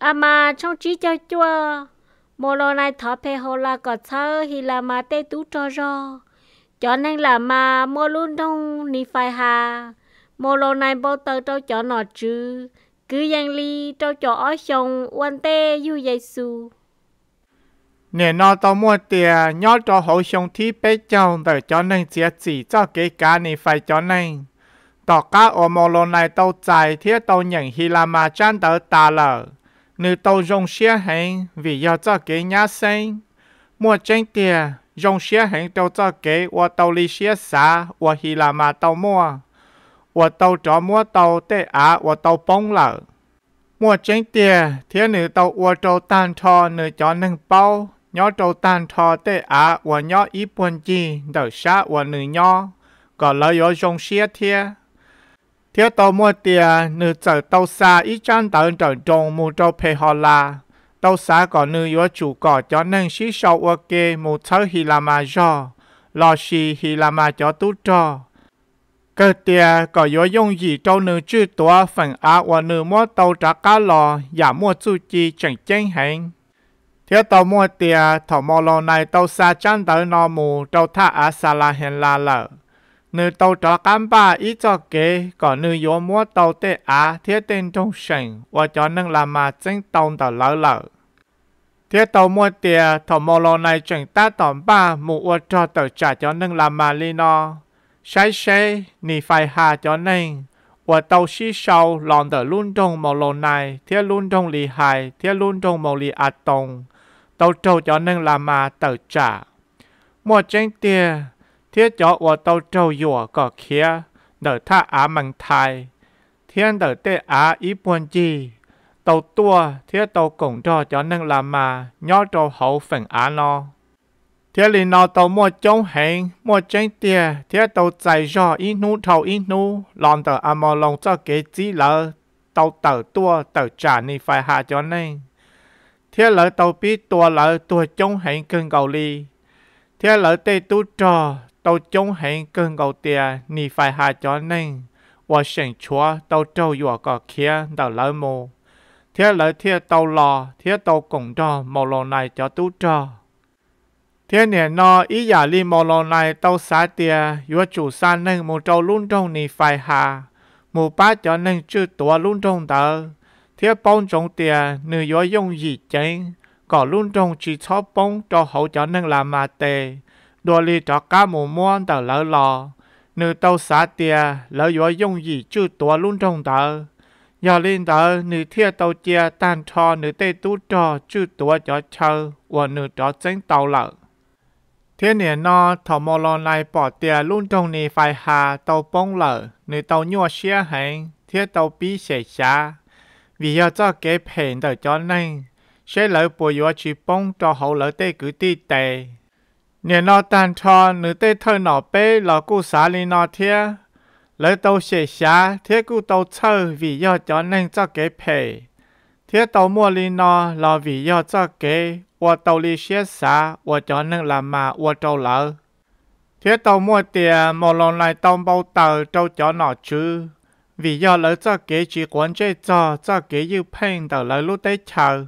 à mà trong trí cho chua mô lô này thọ phê hồ là có sơ thì là mà tê tú cho ro cho nên là mà mô luôn đông ni phải hà mô lô này bao tờ cho cho nọ chứ cứ giang ly cho cho ở sông quan tê yu dây su nè nó tao mua tiền nhớ cho hồ sông thi bế chồng để cho nên chia chỉ cho cái cá này phải cho nên tỏ cá ở mô lô này tao chạy thiết tao nhận hi là mà chán tớ ta lờ nếu tàu dòng xe hành vì do cho kế nhà sinh. Mua chân tiền, dòng xe hành tàu cho kế và tàu lý xe xa và hi là mà tàu mua. Và tàu cho mua tàu tế á và tàu bóng lợ. Mua tranh tiền, thiên nữ tàu và tàu tàn thò nữ cho nâng bao. Nhó tàu tàn thò tế á và nhó ý buồn gì, đỡ xa và nữ nhó. Còn lời yếu dòng xe thiên thiếu tàu mua tiền nữ trở tàu xa ít trang tàu trở trồng mù trâu phê họ là tàu xa có nữ yếu chủ cỏ cho nên sĩ sâu ô kê mù thơ hì là mà do lò xì hì là mà cho tú trò cơ tiền có yếu dùng gì trâu nữ chữ tùa phần á và nữ mua tàu trả cá lò giả mua chu chi chẳng chênh hành thiếu tàu mua tiền thọ mò lò này tàu xa chăn tàu nò mù trâu thả á xa la hẹn la lợ nữ tàu trò cam ba ý cho kế có nữ yếu mua tàu tê á thiết tên trong sảnh và cho nâng làm mà chính tàu tàu lỡ lỡ. Thiết tàu mua tìa thổ mô lô này chẳng ta tổng ba mụ ua cho tàu trả cho nâng làm mà li no. Sai xe nì phải hà cho nâng. Và tàu xí sâu lòng tờ luôn trong mô lô này thiết luôn trong lì hài thiết luôn trong mô lì ạ à tông. Tàu trâu cho nâng làm mà tàu trả. Mua chánh tìa cho cho ô tô có đỡ đỡ tha măng thai, chi, tàu tàu tua cho nâng làm mà nhớ cho hậu phần á nó. thế lý nó tàu mua chống hẹn, mua chánh tia, thiên tàu chạy cho ít nụ thâu ít nụ, lòng tờ à mò lòng cho kế chí lỡ, tàu tờ tua tờ trả ni phải hạ cho nên. thế lỡ tàu biết tua lỡ tua chống hẹn cưng cầu ly. thế lỡ tê tu trò, tàu chống hẹn cơn gầu tia ni phải hạ cho nên và sinh chúa tàu trâu dùa có kia đào lỡ mù thế lỡ thế tàu lò thế tàu cùng cho màu lò này cho tú cho thế nè nò ý giả li màu lò này tàu xá tia dùa chủ xa nên mù trâu luôn trong ni phải hạ mù ba cho nên chữ tua luôn trong tờ thế bông trong tia nữ dùa dùng gì chánh có luôn trong chỉ cho bông cho hậu cho nên là mà tề đùa lì cho cá mù muôn tờ lỡ lò nữ tàu xá tia lỡ yếu dùng gì chữ tùa luôn trong tờ giờ lên tờ nữ thiê tàu chia tan cho nữ tê tú cho chữ tùa cho chờ và nữ cho tránh tàu lỡ thiên niên nó thọ mò lò này bỏ tia luôn trong nì phải hà tàu bông lỡ nữ tàu nhua xe hành thiê tàu bí xẻ xa vì giờ cho kế phèn tờ cho nên sẽ lỡ bùi yếu chỉ bông cho hậu lỡ tê cứ tì tè 年老单车，你得头脑背，老古啥里那天，来到学校，铁古到臭，为要叫人做给赔，铁到莫里那，老为要做给，我到里学啥，我叫人来嘛，我到老，铁到莫点，莫龙来当包头，都叫哪去？vì do lỡ cho kế chỉ quán chế cho cho kế yêu phênh tờ lỡ lúc tới chờ